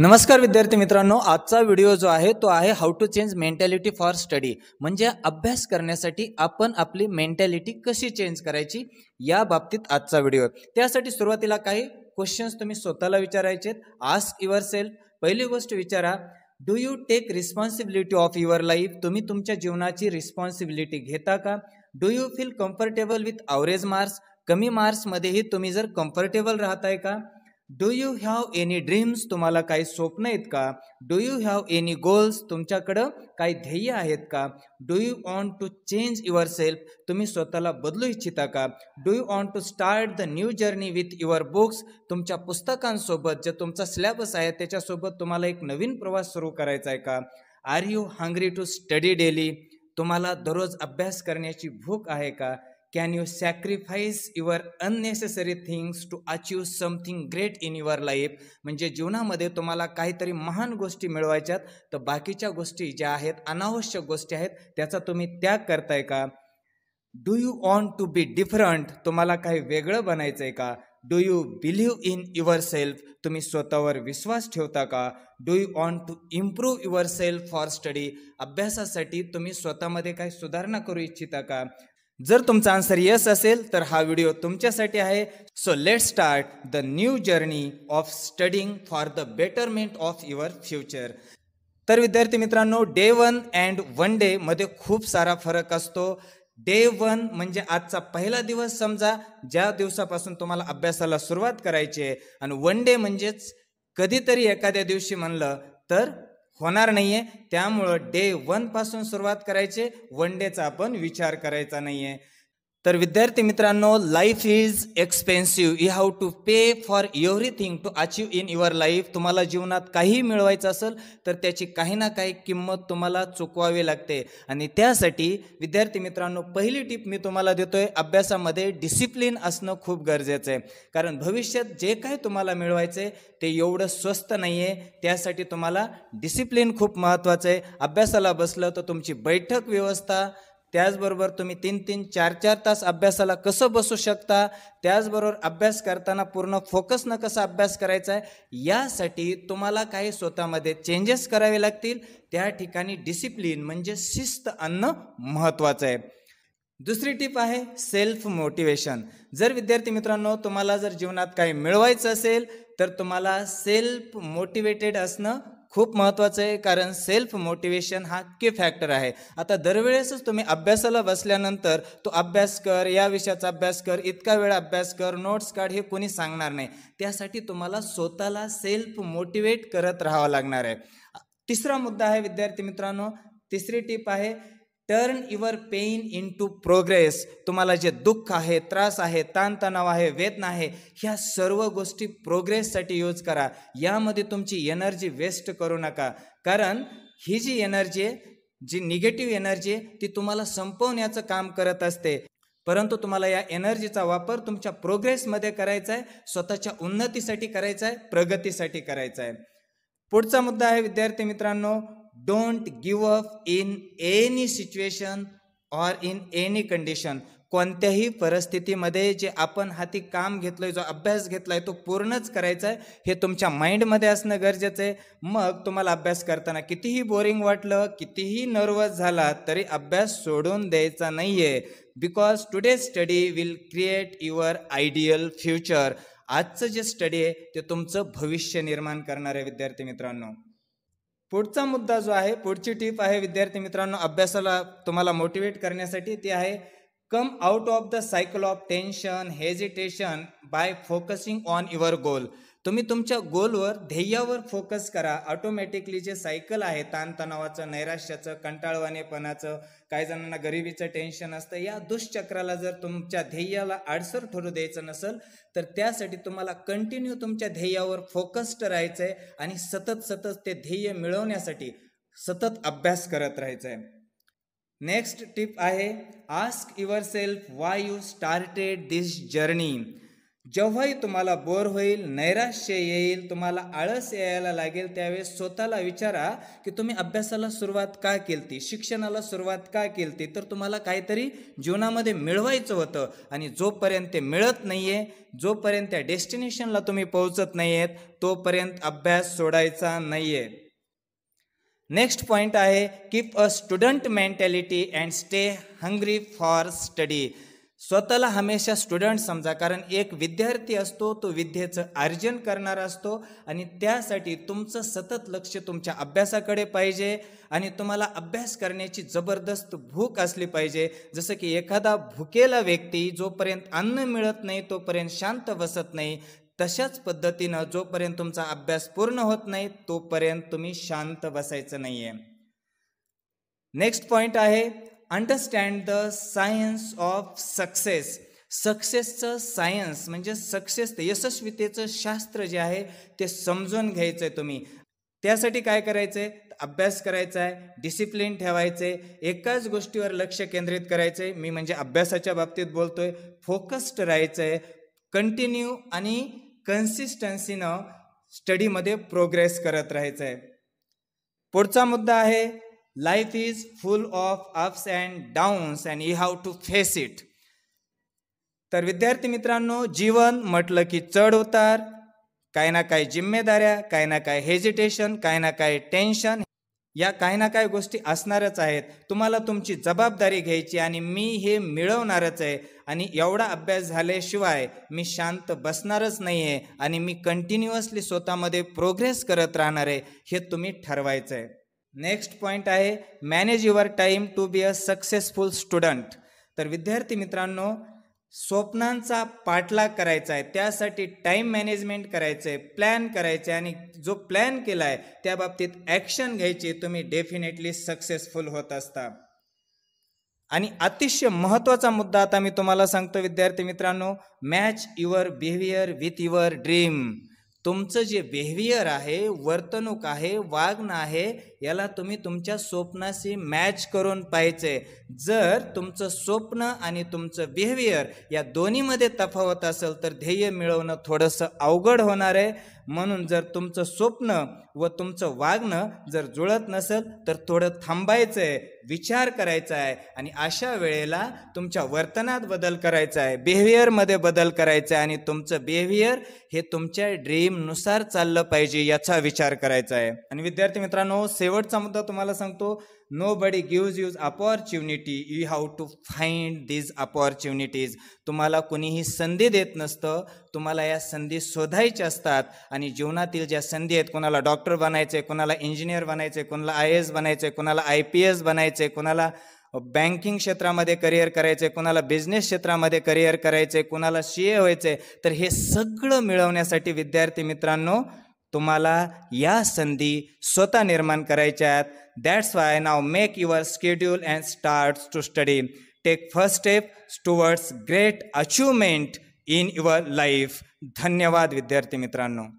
नमस्कार विद्यार्थी मित्रांनो आजचा व्हिडिओ जो आहे तो आहे how to change mentality for study म्हणजे अभ्यास करण्यासाठी आपण आपली मेंटॅलिटी कशी चेंज करायची या बाबतीत आजचा व्हिडिओ त्यासाठी सुरुवातीला काही क्वेश्चन्स तुम्ही स्वतःला विचारायचे आहेत आस्क युअर सेल्फ पहिली गोष्ट विचारा do you take responsibility of your life तुम्ही तुमच्या जीवनाची रिस्पॉन्सिबिलिटी घेता का do you feel comfortable with average marks कमी मार्क्समध्येही तुम्ही जर कम्फर्टेबल राहताय का do you have any dreams तुम्हाला काही स्वप्न आहेत का do you have any goals तुमच्याकडं काही ध्येय आहेत का do you want to change yourself तुम्ही स्वतःला बदलू इच्छिता का do you want to start the new journey with your books तुमच्या पुस्तकांसोबत जे तुमचा सिलेबस आहे त्याच्यासोबत तुम्हाला एक नवीन प्रवास सुरू करायचा आहे का are you hungry to study daily तुम्हाला दररोज अभ्यास करण्याची भूक आहे का can you sacrifice your unnecessary things to achieve something great in your life म्हणजे जीवनामध्ये तुम्हाला काहीतरी महान गोष्टी मिळवायच्यात तर बाकीच्या गोष्टी ज्या आहेत अनावश्यक गोष्टी आहेत त्याचा तुम्ही त्याग करताय का do you want to be different तुम्हाला काही वेगळं बनायचं आहे का do you believe in yourself तुम्ही स्वतःवर विश्वास ठेवता का do you want to improve yourself for study अभ्यासासाठी तुम्ही स्वतःमध्ये काही सुधारणा करू इच्छिता का जर तुमचा आन्सर यस असेल तर हा व्हिडिओ तुमच्यासाठी आहे so let start the new journey of studying for the betterment of your future तर विद्यार्थी मित्रांनो day one and one day मध्ये खूप सारा फरक असतो डे वन म्हणजे आजचा पहिला दिवस समजा ज्या दिवसापासून तुम्हाला अभ्यासाला सुरुवात करायची आहे आणि वन डे म्हणजेच कधीतरी एखाद्या दिवशी म्हणलं तर होणार नाही आहे त्यामुळं डे वनपासून सुरुवात करायचे वन डेचा आपण विचार करायचा नाही आहे तर विद्यार्थी मित्रांनो life is expensive you have to pay for everything to achieve in your life तुम्हाला जीवनात काही मिळवायचं असेल तर त्याची काही ना काही किंमत तुम्हाला चुकवावी लागते आणि त्यासाठी विद्यार्थी मित्रांनो पहिली टिप मी तुम्हाला देतोय अभ्यासामध्ये डिसिप्लिन असणं खूप गरजेचं आहे कारण भविष्यात जे काय तुम्हाला मिळवायचं आहे ते एवढं स्वस्त नाही आहे त्यासाठी तुम्हाला डिसिप्लिन खूप महत्त्वाचं आहे अभ्यासाला बसलं तर तुमची बैठक व्यवस्था त्याचबरोबर तुम्ही तीन तीन चार चार तास अभ्यासाला कसं बसू शकता त्याचबरोबर अभ्यास करताना पूर्ण फोकसनं कसा अभ्यास करायचा आहे यासाठी तुम्हाला काही स्वतःमध्ये चेंजेस करावे लागतील त्या ठिकाणी डिसिप्लिन म्हणजे शिस्त आणणं महत्त्वाचं आहे दुसरी टिप आहे सेल्फ मोटिवेशन जर विद्यार्थी मित्रांनो तुम्हाला जर जीवनात काही मिळवायचं असेल तर तुम्हाला सेल्फ मोटिवेटेड असणं खूप महत्त्वाचं आहे कारण सेल्फ मोटिवेशन हा की फॅक्टर आहे आता दरवेळेसच तुम्ही अभ्यासाला बसल्यानंतर तो अभ्यास कर या विषयाचा अभ्यास कर इतका वेळ अभ्यास कर नोट्स काढ हे कोणी सांगणार नाही त्यासाठी तुम्हाला स्वतःला सेल्फ मोटिवेट करत राहावं लागणार आहे तिसरा मुद्दा आहे विद्यार्थी मित्रांनो तिसरी टीप आहे turn your pain into progress तुम्हाला जे दुःख आहे त्रास आहे ताणतणाव आहे वेदना आहे ह्या सर्व गोष्टी प्रोग्रेससाठी यूज करा यामध्ये तुमची एनर्जी वेस्ट करू नका कारण ही जी एनर्जी आहे जी निगेटिव्ह एनर्जी आहे ती तुम्हाला संपवण्याचं काम करत असते परंतु तुम्हाला या एनर्जीचा वापर तुमच्या प्रोग्रेसमध्ये करायचा आहे स्वतःच्या उन्नतीसाठी करायचा आहे प्रगतीसाठी करायचा आहे पुढचा मुद्दा आहे विद्यार्थी मित्रांनो don't give up in any situation or in any condition कोणत्याही परिस्थितीमध्ये जे आपण हाती काम घेतलंय जो अभ्यास घेतलाय तो पूर्णच करायचा आहे हे तुमच्या माइंडमध्ये असणं गरजेचं आहे मग तुम्हाला अभ्यास करताना कितीही बोरिंग वाटलं कितीही नर्वस झाला तरी अभ्यास सोडून द्यायचा नाही आहे because today study will create your ideal future आजचं जे स्टडी आहे ते तुमचं भविष्य निर्माण करणार आहे विद्यार्थी मित्रांनो पुढचा मुद्दा जो आहे पुढची टीप आहे विद्यार्थी मित्रांनो अभ्यासाला तुम्हाला मोटिवेट करण्यासाठी ती आहे come out of the cycle of tension hesitation by focusing on your goal तुम्ही तुमच्या गोलवर ध्येयावर फोकस करा ऑटोमॅटिकली जे सायकल आहे ताणतणावाचं नैराश्याचं कंटाळवानेपणाचं काही जणांना गरिबीचं टेन्शन असतं या दुष्चक्राला जर तुमच्या ध्येयाला आडसर ठरू द्यायचं नसेल तर त्यासाठी तुम्हाला कंटिन्यू तुमच्या ध्येयावर फोकस्ड राहायचं आहे आणि सतत सतत ते ध्येय मिळवण्यासाठी सतत अभ्यास करत राहायचं आहे नेक्स्ट टिप आहे ask yourself why you started this journey जेव्हाही तुम्हाला बोर होईल नैराश्य येईल तुम्हाला आळस यायला लागेल त्यावेळेस स्वतःला विचारा की तुम्ही अभ्यासाला सुरुवात का केली शिक्षणाला सुरुवात का केली तर तुम्हाला काहीतरी जीवनामध्ये मिळवायचं होतं आणि जोपर्यंत ते मिळत नाही आहे जोपर्यंत त्या डेस्टिनेशनला तुम्ही पोहोचत नाही आहेत तोपर्यंत अभ्यास सोडायचा नाही आहे नेक्स्ट पॉईंट आहे keep a student mentality and stay hungry for study स्वतःला हमेशा स्टुडंट समजा कारण एक विद्यार्थी असतो तो विद्येचं अर्जन करणार असतो आणि त्यासाठी तुमचं सतत लक्ष तुमच्या अभ्यासाकडे पाहिजे आणि तुम्हाला अभ्यास करण्याची जबरदस्त भूक असली पाहिजे जसं की एखादा भुकेला व्यक्ती जोपर्यंत अन्न मिळत नाही तोपर्यंत शांत बसत नाही तशाच पद्धतीनं जोपर्यंत तुमचा अभ्यास पूर्ण होत नाही तोपर्यंत तुम्ही शांत बसायचं नाही आहे नेक्स्ट पॉईंट आहे understand the science of success सक्सेसचं सायन्स म्हणजे सक्सेस यशस्वीतेचं शास्त्र जे आहे ते समजून घ्यायचं आहे तुम्ही त्यासाठी काय करायचं आहे अभ्यास करायचा आहे डिसिप्लिन ठेवायचे एकाच गोष्टीवर लक्ष केंद्रित करायचं आहे मी म्हणजे अभ्यासाच्या बाबतीत बोलतो आहे फोकस्ड राहायचं आहे कंटिन्यू आणि कन्सिस्टन्सीनं स्टडीमध्ये प्रोग्रेस करत राहायचं आहे पुढचा मुद्दा आहे Life is full of ups and downs and you have to face it तर विद्यार्थी मित्रांनो जीवन म्हटलं की चढ उतार काही ना काही जिम्मेदाऱ्या काही ना काही हेजिटेशन काही ना काही टेन्शन या काही ना काही गोष्टी असणारच आहेत तुम्हाला तुमची जबाबदारी घ्यायची आणि मी हे मिळवणारच आहे आणि एवढा अभ्यास झाल्याशिवाय मी शांत बसणारच नाही आहे आणि मी कंटिन्युअसली स्वतःमध्ये प्रोग्रेस करत राहणार आहे हे तुम्ही ठरवायचं आहे नेक्स्ट पॉईंट आहे manage your time to be a successful student तर विद्यार्थी मित्रांनो स्वप्नांचा पाठलाग करायचा आहे त्यासाठी टाईम मॅनेजमेंट करायचं आहे प्लॅन करायचं आणि जो प्लॅन केला आहे त्या बाबतीत ॲक्शन घ्यायची तुम्ही डेफिनेटली सक्सेसफुल होत असता आणि अतिशय महत्त्वाचा मुद्दा आता मी तुम्हाला सांगतो विद्यार्थी मित्रांनो match your behaviour with your dream तुमचं जे बिहेवियर आहे वर्तणूक आहे वागणं आहे याला तुम्ही तुमच्या स्वप्नाशी मॅच करून पाहिजे जर तुमचं स्वप्न आणि तुमचं बिहेवियर या दोन्हीमध्ये तफावत असेल तर ध्येय मिळवणं थोडंसं अवघड होणार आहे म्हणून जर तुमचं स्वप्न व तुमचं वागणं जर जुळत नसेल तर थोडं थांबायचं आहे विचार करायचा आहे आणि अशा वेळेला तुमच्या वर्तनात बदल करायचा आहे बिहेवियरमध्ये बदल करायचा आहे आणि तुमचं बिहेवियर हे तुमच्या ड्रीमनुसार चाललं पाहिजे याचा विचार करायचा आहे आणि विद्यार्थी मित्रांनो शेवटचा मुद्दा तुम्हाला सांगतो nobody gives you opportunity you have to find these opportunities तुम्हाला कोणीही संधी देत नसतं तुम्हाला या संधी शोधायच्या असतात आणि जीवनातील ज्या संधी आहेत कोणाला डॉक्टर बनायचे कोणाला इंजिनियर बनायचे कोणाला आय एस बनायचे कोणाला आय पी एस बनायचे कोणाला बँकिंग क्षेत्रामध्ये करिअर करायचे कोणाला बिझनेस क्षेत्रामध्ये करिअर करायचे कोणाला सी ए व्हायचे तर हे सगळं मिळवण्यासाठी विद्यार्थी मित्रांनो तुम्हाला या संधी स्वतः निर्माण करायच्या आहेत that's why now make your schedule and start to study take first step towards great achievement in your life धन्यवाद विद्यार्थी मित्रांनो